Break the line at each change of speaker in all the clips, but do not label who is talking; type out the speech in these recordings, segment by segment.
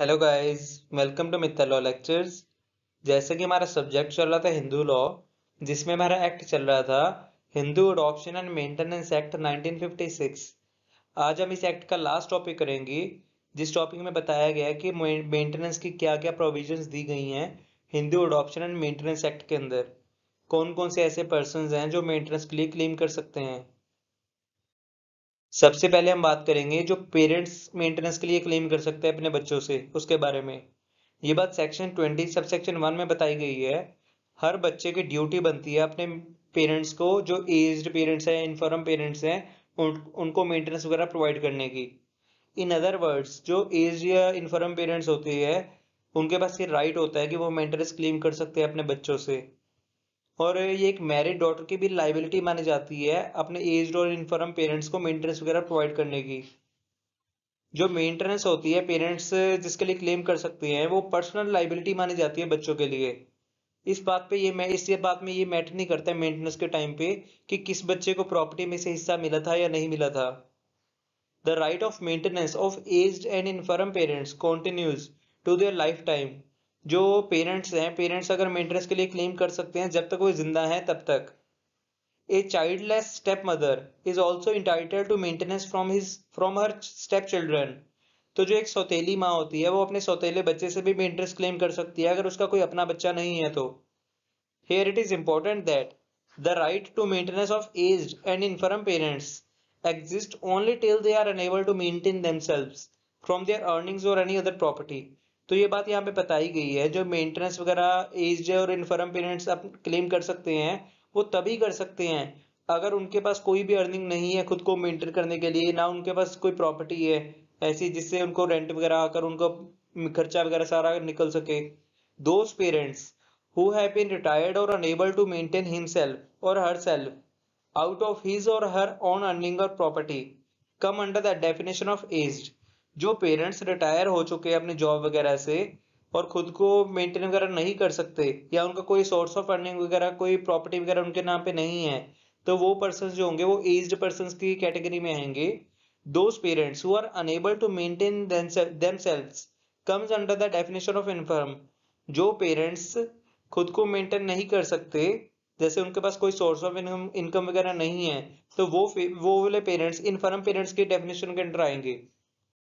Hello guys welcome to Mittal law lectures जैसे कि हमारा सब्जेक्ट चल रहा था हिंदू लॉ जिसमें हमारा एक्ट चल रहा था Hindu Adoption and Maintenance Act 1956 आज हम इस एक्ट का लास्ट टॉपिक करेंगे जिस टॉपिक में बताया गया है कि मेंटेनेंस की क्या क्या प्रोविजंस दी गई हैं Hindu Adoption and Maintenance Act के अंदर कौन कौन से ऐसे पर्सन हैं जो मेंटेनेंस के लिए क्लेम कर सकते हैं सबसे पहले हम बात करेंगे जो पेरेंट्स मेंटेनेंस के लिए क्लेम कर सकते हैं अपने बच्चों से उसके बारे में ये बात section twenty sub section one में बताई गई है हर बच्चे की ड्यूटी बनती है अपने पेरेंट्स को जो एज पेरेंट्स हैं इनफॉर्म पेरेंट्स हैं उन, उनको मेंटेनेंस वगैरह प्रोवाइड करने की इन अदर वर्ड्स जो एज या इनफॉर्म पेरेंट्स होती है उनके पास ये राइट होता है कि वो मेंटेनेंस क्लेम कर सकते हैं अपने बच्चों से और ये एक मैरिड डॉटर की भी लाइबिलिटी मानी जाती है अपने एज और इनफर्म पेरेंट्स को मेंटेनेंस वगैरह प्रोवाइड करने की जो मेंटेनेंस होती है पेरेंट्स जिसके लिए क्लेम कर सकते हैं वो पर्सनल लाइबिलिटी मानी जाती है बच्चों के लिए इस बात पे ये मैं इस ये बात में ये मैटर नहीं करता है मेंटेनेंस के टाइम पे कि किस बच्चे को प्रॉपर्टी में से हिस्सा मिला था या नहीं मिला था the right of maintenance of aged and infirm parents continues to their life time जो पेरेंट्स हैं पेरेंट्स अगर मेंटेनेंस के लिए क्लेम कर सकते हैं जब तक वो जिंदा है तब तक a childless step mother is also entitle to maintenance from his from her step children तो जो एक सौतेली माँ होती है वो अपने सौतेले बच्चे से भी मेंटेनेंस क्लेम कर सकती है अगर उसका कोई अपना बच्चा नहीं है तो here it is important that the right to maintenance of aged and infirm parents exist only till they are unable to maintain themselves from their earnings or any other property तो ये बात यहाँ पे बताई गई है जो मेंटेनेंस वगैरह एज और इनफर्म पेरेंट्स आप क्लेम कर सकते हैं वो तभी कर सकते हैं अगर उनके पास कोई भी अर्निंग नहीं है खुद को मेंटेन करने के लिए ना उनके पास कोई प्रॉपर्टी है ऐसी जिससे उनको रेंट वगैरह आकर उनको खर्चा वगैरह सारा निकल सके those parents have been retired or unable to maintain himself or her self out of his or her own earning or property come under the definition of aged जो पेरेंट्स रिटायर हो चुके हैं अपने जॉब वगैरह से और खुद को मेंटेन वगैरह नहीं कर सकते या उनका कोई सोर्स ऑफ अर्निंग वगैरह कोई प्रॉपर्टी वगैरह उनके नाम पे नहीं है तो वो पर्सन जो होंगे वो एज पर्सन की कैटेगरी में आएंगे parents who are unable to maintain them self comes under the definition of infirm जो पेरेंट्स खुद को मेंटेन नहीं कर सकते जैसे उनके पास कोई सोर्स ऑफ इनकम वगैरह नहीं है तो वो वो वाले पेरेंट्स इनफर्म पेरेंट्स के डेफिनेशन के अंडर आएंगे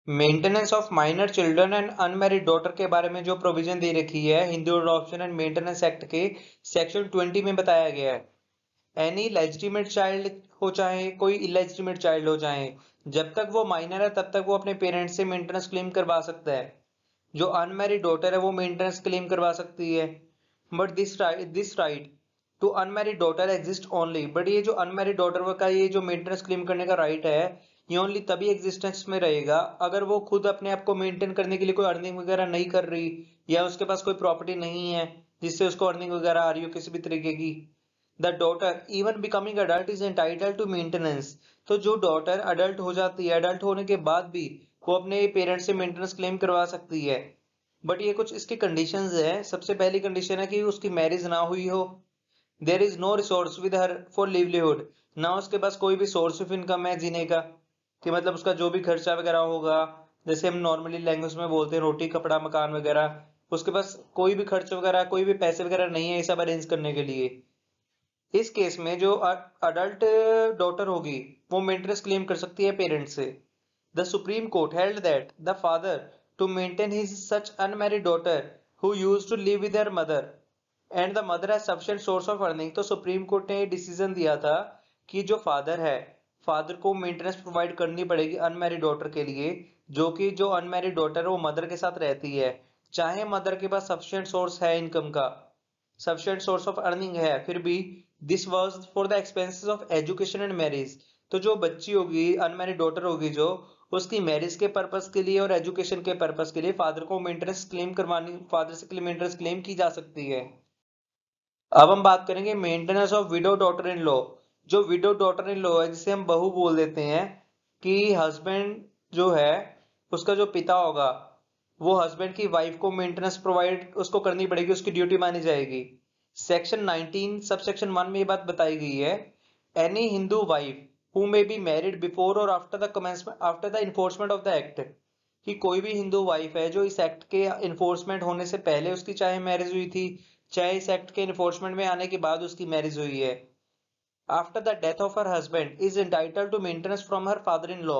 maintenance of minor children and unmarried daughter के बारे में जो प्रोविजन दे रखी है Hindu Adoption and Maintenance Act के सेक्शन 20 में बताया गया है एनी लेजिटिमेट चाइल्ड हो चाहे कोई इलेजिटिमेट चाइल्ड हो चाहे जब तक वो माइनर है तब तक वो अपने पेरेंट्स से मेंटेनेंस क्लेम करवा सकता है जो अनमेरिड डॉटर है वो मेंटेनेंस क्लेम करवा सकती है but this this right to unmarried daughter exist only but ये जो अनमेरिड डॉटर का ये जो मेंटेनेंस क्लेम करने का राइट right है ये ओनली तभी एग्जिस्टेंस में रहेगा अगर वो खुद अपने आप को मेंटेन करने के लिए कोई अर्निंग वगैरह नहीं कर रही या उसके पास कोई प्रॉपर्टी नहीं है जिससे उसको अर्निंग वगैरह आ रही हो किसी भी तरीके की the daughter even becoming adult is entitle to maintenance तो जो डॉटर अडल्ट हो जाती है अडल्ट होने के बाद भी वो अपने पेरेंट्स से मेंटेनेंस क्लेम करवा सकती है बट ये कुछ इसके कंडीशन है सबसे पहली कंडीशन है कि उसकी मैरिज ना हुई हो there is no resource with her for livelihood ना उसके पास कोई भी सोर्स ऑफ इनकम है जीने का कि मतलब उसका जो भी खर्चा वगैरह होगा जैसे हम नॉर्मली लैंग्वेज में बोलते हैं रोटी कपड़ा मकान वगैरह उसके पास कोई भी खर्च वगैरह कोई भी पैसे वगैरह नहीं है ये सब अरेंज करने के लिए इस केस में जो अडल्ट डॉटर होगी वो मेंटेनेंस क्लेम कर सकती है पेरेंट्स से the Supreme Court held that the father to maintain his such unmarried daughter who use to live with mother and the mother है सफिशियंट सोर्स ऑफ अर्निंग तो Supreme Court ने ये decision दिया था कि जो फादर है फादर को मेंटेनेंस प्रोवाइड करनी पड़ेगी अनमेरिड डॉटर के लिए जो कि जो अनमेरिड डॉटर है वो मदर के साथ रहती है चाहे मदर के पास सफिशियंट सोर्स है इनकम का सफिशियंट सोर्स ऑफ अर्निंग है फिर भी this was for the expenses of education and marriage तो जो बच्ची होगी अनमेरिड डॉटर होगी जो उसकी मैरिज के पर्पज के लिए और एजुकेशन के पर्पज के लिए फादर को मेंटेनेंस क्लेम करवानी फादर से मेंटेनेंस क्लेम की जा सकती है अब हम बात करेंगे maintenance of widow daughter in law जो विडो डॉटर इन लॉ है जिसे हम बहु बोल देते हैं कि हस्बैंड जो है उसका जो पिता होगा वो हस्बैंड की वाइफ को मेंटेनेंस प्रोवाइड उसको करनी पड़ेगी उसकी ड्यूटी मानी जाएगी section nineteen sub section one में ये बात बताई गई है any Hindu wife who may be married before or after the commencement after the enforcement of the act कि कोई भी हिंदू वाइफ है जो इस एक्ट के इन्फोर्समेंट होने से पहले उसकी चाहे मैरिज हुई थी चाहे इस एक्ट के इन्फोर्समेंट में आने के बाद उसकी मैरिज हुई है after the death of her husband is entitle to maintenance from her father in law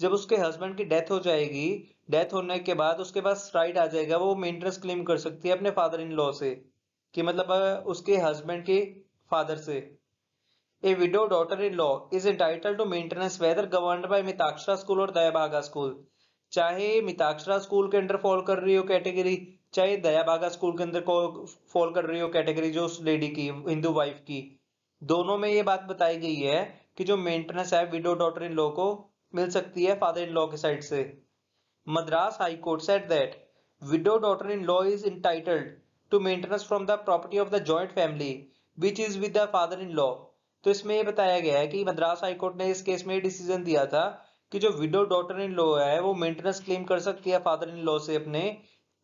जब उसके हस्बैंड की डेथ हो जाएगी डेथ होने के बाद उसके पास राइट आ जाएगा वो मेंटेनेंस क्लेम कर सकती है अपने फादर इन लॉ से कि मतलब उसके हस्बैंड के फादर से a widow daughter in law is entitle to maintenance whether governed by Mitakshara school or Dayabhaga school चाहे मिताक्षरा स्कूल के अंडर फॉल कर रही हो कैटेगरी चाहे दयाभागा स्कूल के अंदर फॉल कर रही हो कैटेगरी जो उस लेडी की हिंदू वाइफ की दोनों में ये बात बताई गई है कि जो मेंटेनेंस है विडो डॉटर इन लॉ को मिल सकती है फादर इन लॉ के साइड से Madras High Court set that widow daughter in law is entitled to maintenance from the property of the joint family which is with the father in law तो इसमें ये बताया गया है कि मद्रास हाई कोर्ट ने इस केस में डिसीजन दिया था कि जो विडो डॉटर इन लॉ है वो मेंटेनेंस क्लेम कर सकती है फादर इन लॉ से अपने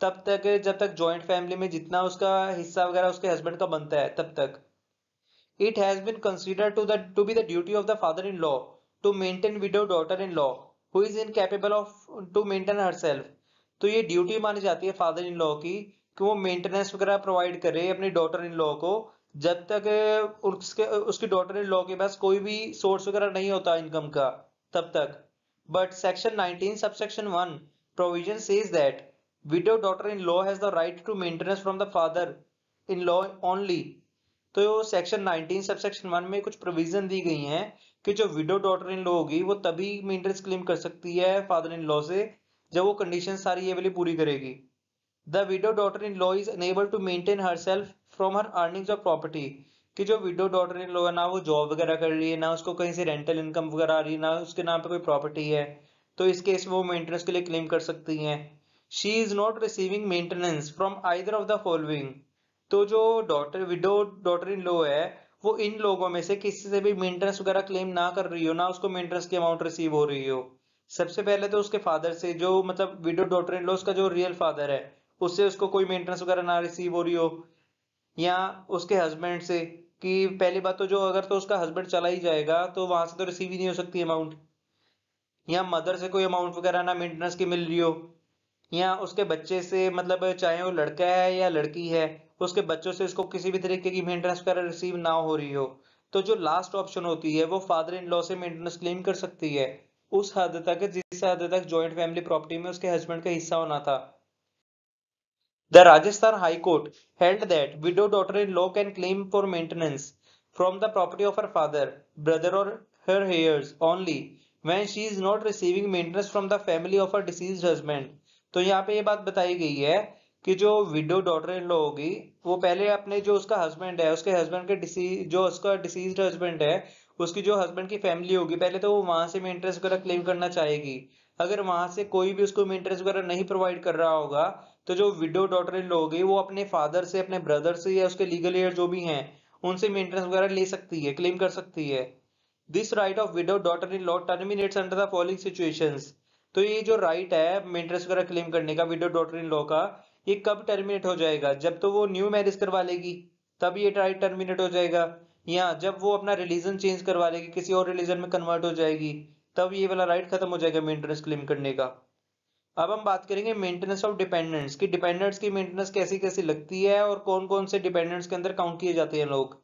तब तक जब तक जॉइंट फैमिली में जितना उसका हिस्सा वगैरह उसके हस्बैंड का बनता है तब तक It has been considered to, the, to be the duty of the father-in-law to maintain widow daughter-in-law who is incapable of to maintain herself. तो ये ड्यूटी मानी जाती है फादर इन लॉ की कि वो मेंटेनेंस वगैरह प्रोवाइड करे अपनी डॉटर इन लॉ को जब तक उसके उसकी डॉटर इन लॉ के पास कोई भी सोर्स वगैरह नहीं होता इनकम का तब तक but section 19 subsection 1 provision says that widow daughter in law has the right to maintenance from the father in law only तो section nineteen sub section one में कुछ प्रोविजन दी गई हैं कि जो विडो डॉटर इन लॉ होगी वो तभी मेंटेनेंस क्लेम कर सकती है फादर इन लॉ से जब वो कंडीशन सारी ये वाली पूरी करेगी the widow daughter in law is unable to maintain her self from her earnings of property कि जो विडो डॉटर इन लॉ है ना वो जॉब वगैरह कर रही है ना उसको कहीं से रेंटल इनकम वगैरह आ रही है ना उसके नाम पर कोई प्रॉपर्टी है तो इस केस में वो मेंटेनेंस के लिए क्लेम कर सकती हैं she is not receiving maintenance from either of the following तो जो daughter widow daughter in law है वो इन लोगों में से किसी से भी मेंटेनेंस वगैरह क्लेम ना कर रही हो ना उसको मेंटेनेंस की अमाउंट रिसीव हो रही हो सबसे पहले तो उसके फादर से जो मतलब विडो डॉटर इन लो उसका जो रियल फादर है उससे उसको कोई मेंटेनेंस वगैरह ना रिसीव हो रही हो या उसके हस्बैंड से कि पहली बात तो जो अगर तो उसका हस्बैंड चला ही जाएगा तो वहां से तो रिसीव ही नहीं हो सकती अमाउंट या मदर से कोई अमाउंट वगैरह ना मेंटेनेंस की मिल रही हो या उसके बच्चे से मतलब चाहे वो लड़का है या लड़की है तो उसके बच्चों से इसको किसी भी तरीके की मेंटेनेंस वगैरह रिसीव ना हो रही हो तो जो लास्ट ऑप्शन होती है वो फादर इन लॉ से मेंटेनेंस क्लेम कर सकती है उस हद तक जिस हद तक ज्वाइंट फैमिली प्रॉपर्टी में उसके हस्बैंड का हिस्सा होना था the Rajasthan High Court held that widow daughter in law can claim for maintenance from the property of her father brother or her heirs only when she is not receiving maintenance from the family of her deceased husband तो यहाँ पे ये बात बताई गई है कि जो विडो डॉटर इन लॉ होगी वो पहले अपने जो उसका हस्बैंड है उसके हस्बैंड के डिसीज जो उसका डिसीज हस्बैंड है उसकी जो हस्बैंड की फैमिली होगी पहले तो वो वहां से इंटरेस्ट वगैरह क्लेम करना चाहेगी अगर वहां से कोई भी उसको इंटरेस्ट वगैरह नहीं प्रोवाइड कर रहा होगा तो जो विडो डॉटर इन लॉ होगी वो अपने फादर से अपने ब्रदर से या उसके लीगल एयर जो भी हैं उनसे इंटरेस्ट वगैरह ले सकती है क्लेम कर सकती है this right of widow daughter in law terminates under the following situations तो ये जो राइट है मेंटेनेंस वगैरह क्लेम करने का विडो डॉटर इन लॉ का ये कब टर्मिनेट हो जाएगा जब तो वो न्यू मैरिज करवा लेगी तब ये ट्राइड टर्मिनेट हो जाएगा या जब वो अपना रिलीजन चेंज करवा लेगी किसी और रिलीजन में कन्वर्ट हो जाएगी तब ये वाला राइट खत्म हो जाएगा मेंटेनेंस क्लेम करने का अब हम बात करेंगे मेंटेनेंस ऑफ डिपेंडेंट्स की डिपेंडेंट्स की मेंटेनेंस कैसी कैसी लगती है और कौन कौन से डिपेंडेंट्स के अंदर काउंट किए जाते हैं लोग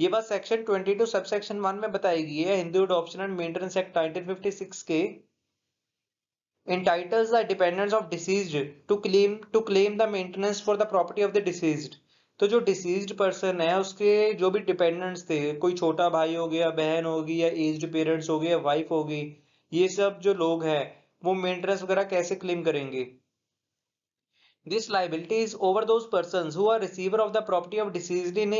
ये बात सेक्शन 22 टू सबसेक्शन 1 में बताई गई है Hindu Adoption and Maintenance Act 1956 के entitles the dependents of deceased to claim to claim the maintenance for the property of the deceased तो जो डिसीज्ड पर्सन है उसके जो भी डिपेंडेंट्स थे कोई छोटा भाई हो गया बहन होगी या एज्ड पेरेंट्स हो गया वाइफ होगी ये सब जो लोग हैं वो मेंटेनेंस वगैरह कैसे क्लेम करेंगे this liability is over those person who are receiver of the property of deceased in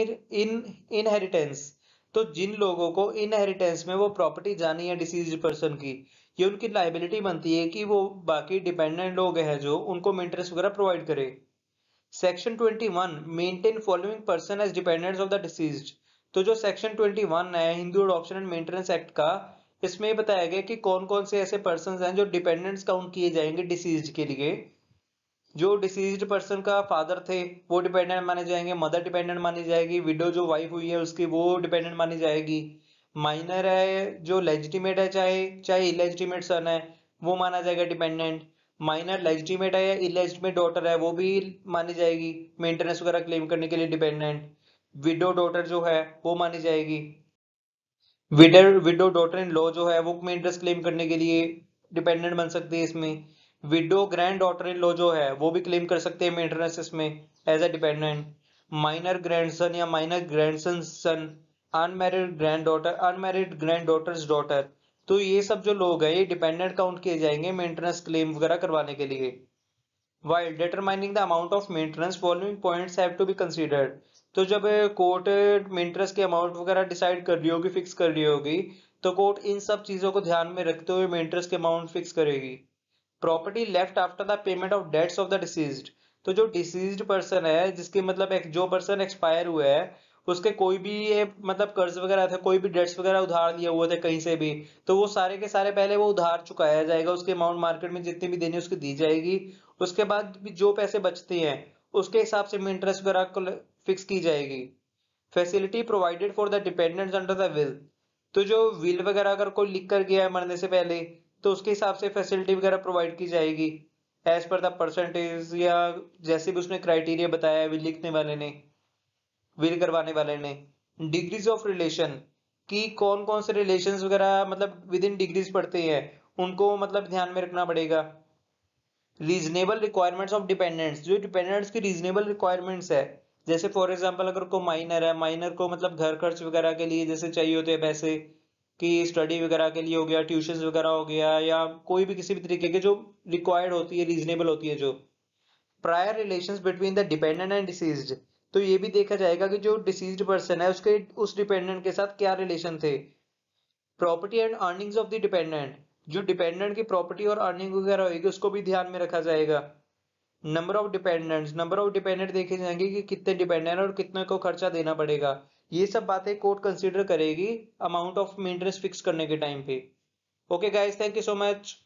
inheritance तो जिन लोगों को इनहेरिटेंस में वो प्रॉपर्टी जानी है डिसीज पर्सन की ये उनकी लाइबिलिटी बनती है कि वो बाकी डिपेंडेंट लोग हैं जो उनको मेंटेनेंस वगैरह प्रोवाइड करे section 21 maintain following person as dependents of the deceased तो जो सेक्शन 21 है Hindu Adoption and Maintenance Act का इसमें बताया गया कि कौन कौन से ऐसे पर्सन हैं जो डिपेंडेंट्स काउंट किए जाएंगे डिसीज के लिए जो डिसीज पर्सन का फादर थे वो डिपेंडेंट माने जाएंगे मदर डिपेंडेंट मानी जाएगी विडो जो वाइफ हुई है उसकी वो डिपेंडेंट मानी जाएगी माइनर है जो लेजिटिमेट है चाहे चाहे इलेजिटिमेट सन है वो माना जाएगा डिपेंडेंट माइनर लेजिटिमेट है या इलेजिटिमेट डॉटर है वो भी मानी जाएगी मेंटेनेंस वगैरह क्लेम करने के लिए डिपेंडेंट विडो डॉटर जो है वो मानी जाएगी widower widow daughter in law जो है वो मेंटेनेंस क्लेम करने के लिए डिपेंडेंट बन सकती है इसमें widow grand daughter in law जो है वो भी क्लेम कर सकते हैं मेंटेनेंस इसमें as a dependent minor grandson या minor grandson son unmarried grand daughter unmarried grand daughters daughter तो ये सब जो लोग हैं ये डिपेंडेंट काउंट किए जाएंगे मेंटेनेंस क्लेम वगैरह करवाने के लिए while determining the amount of maintenance following points have to be considered तो जब कोर्ट मेंटेनेंस के अमाउंट वगैरह डिसाइड कर रही होगी फिक्स कर रही होगी तो कोर्ट इन सब चीजों को ध्यान में रखते हुए मेंटेनेंस के अमाउंट फिक्स करेगी property left after the payment of debts of the deceased तो जो डिसीज्ड पर्सन है जिसके मतलब जो पर्सन एक्सपायर हुआ है उसके कोई भी ये मतलब कर्ज वगैरह थे कोई भी डेट्स वगैरह उधार लिए हुए थे कहीं से भी तो वो सारे के सारे पहले वो उधार चुकाया जाएगा उसके अमाउंट मार्केट में जितनी भी देनी उसकी दी जाएगी उसके बाद भी जो पैसे बचते हैं उसके हिसाब से भी इंटरेस्ट वगैरह फिक्स की जाएगी facility provided for the dependents under the will तो जो विल वगैरह अगर कोई लिख कर गया है मरने से पहले तो उसके हिसाब से फैसिलिटी वगैरह प्रोवाइड की जाएगी एज पर द परसेंटेज या जैसे भी उसने क्राइटेरिया बताया है विल लिखने वाले ने विल करवाने वाले ने डिग्रीज ऑफ रिलेशन कि कौन कौन से रिलेशन वगैरह मतलब विद इन डिग्रीज पढ़ते हैं उनको मतलब ध्यान में रखना पड़ेगा रीजनेबल रिक्वायरमेंट्स ऑफ डिपेंडेंट्स जो डिपेंडेंट्स की रीजनेबल रिक्वायरमेंट्स है जैसे फॉर एग्जाम्पल अगर कोई माइनर है माइनर को मतलब घर खर्च वगैरह के लिए जैसे चाहिए होते हैं पैसे कि स्टडी वगैरह के लिए हो गया ट्यूशन वगैरह हो गया या कोई भी किसी भी तरीके के जो रिक्वायर्ड होती है रीजनेबल होती है जो prior relation between the dependent and deceased तो ये भी देखा जाएगा कि जो डिसीज पर्सन है उसके उस डिपेंडेंट के साथ क्या रिलेशन थे property and earnings of the dependent जो डिपेंडेंट की प्रॉपर्टी और अर्निंग वगैरह होगी उसको भी ध्यान में रखा जाएगा number of dependents number of dependent देखे जाएंगे कि कितने डिपेंडेंट और कितने को खर्चा देना पड़ेगा ये सब बातें कोर्ट कंसिडर करेगी अमाउंट ऑफ मेंटेनेंस फिक्स करने के टाइम पे okay guys thank you so much